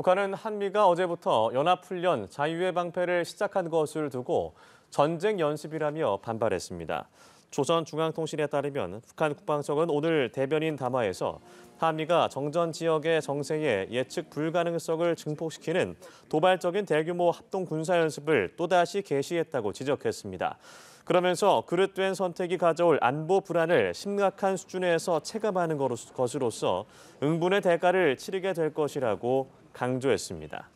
북한은 한미가 어제부터 연합훈련 자유의 방패를 시작한 것을 두고 전쟁 연습이라며 반발했습니다. 조선 중앙통신에 따르면 북한 국방성은 오늘 대변인 담화에서 한미가 정전 지역의 정세에 예측 불가능성을 증폭시키는 도발적인 대규모 합동 군사 연습을 또다시 개시했다고 지적했습니다. 그러면서 그릇된 선택이 가져올 안보 불안을 심각한 수준에서 체감하는 것으로서 응분의 대가를 치르게 될 것이라고 강조했습니다.